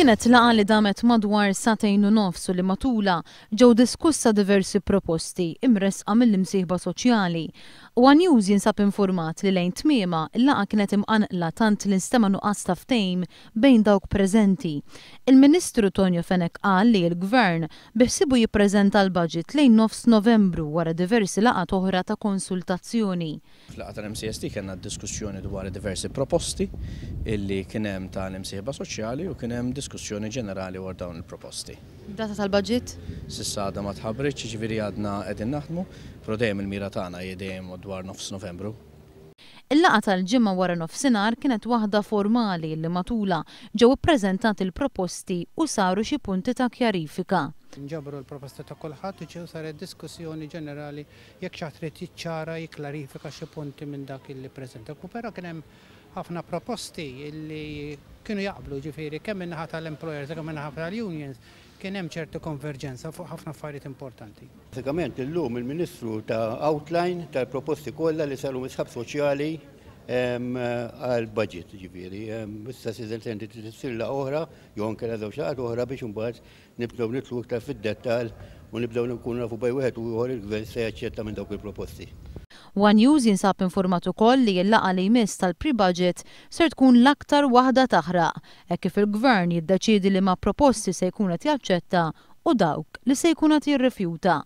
Kienet laqa li damet madwar satejn u nofsu li matula ġew diskussa diversi proposti imresqa mill-imsieħba soċjali. One News jinsab informat li lejn tmiema laqa kienet imqanqla tant li instema nuqqas taftejm bejn dawk preżenti. Il-Ministru Tonio Fenek qal li l-Gvern biħsibu jippreżenta l-budget lejn nofs Novembru wara diversi laqa oħra ta' konsultazzjoni. Laqa tal-MCST kena diskussjoni dwar diversi proposti illi kienem l imsieħba soċjali u kienem diskussjoni diskussjoni ġenerali war dawn il-proposti. Data tal-budget? Sissa għadha ma tħabriċ, ġifieri għadna għedin naħdmu, pro dejjem il-mira tagħna hija dejjem dwar nofs Novembru. Il-laqa tal-ġimma wara nofsinar kienet waħda formali li matula ġew ippreżentat il-proposti u saru xi punti ta' kjarifika. Nġabru l proposti ta' kolħat ġew saret diskussjoni ġenerali jekk xaħtret jiċċara jiklarifika xi punti minn dak il-li preżenta. Kupera kien hemm ħafna proposti illi kienu jaqblu ġifiri kemm minnaħa tal-employers, kemm minnaħa tal-unions, kien hemm ċertu konverġenza fuq ħafna affarijiet importanti. Basikament illum il-Ministru ta' outline tal-proposti kollha li saru misħab soċjali għal-budget ġifiri. Issa sizel tendi t-sirla oħra, jon kera zaw xaqat oħra biex mbaħt nibdew nitlu iktar fid-dettal u nibdew nkunu nafu bej wieħed u jħor il-gvern se jaċċetta minn dawk il-proposti. One News jinsab informat ukoll li l li jmiss tal-pre-budget ser tkun l-aktar waħda taħraq, e kif il-gvern jiddaċidi li ma proposti se jkun qed jaċċetta u dawk li se jkun qed jirrifjuta.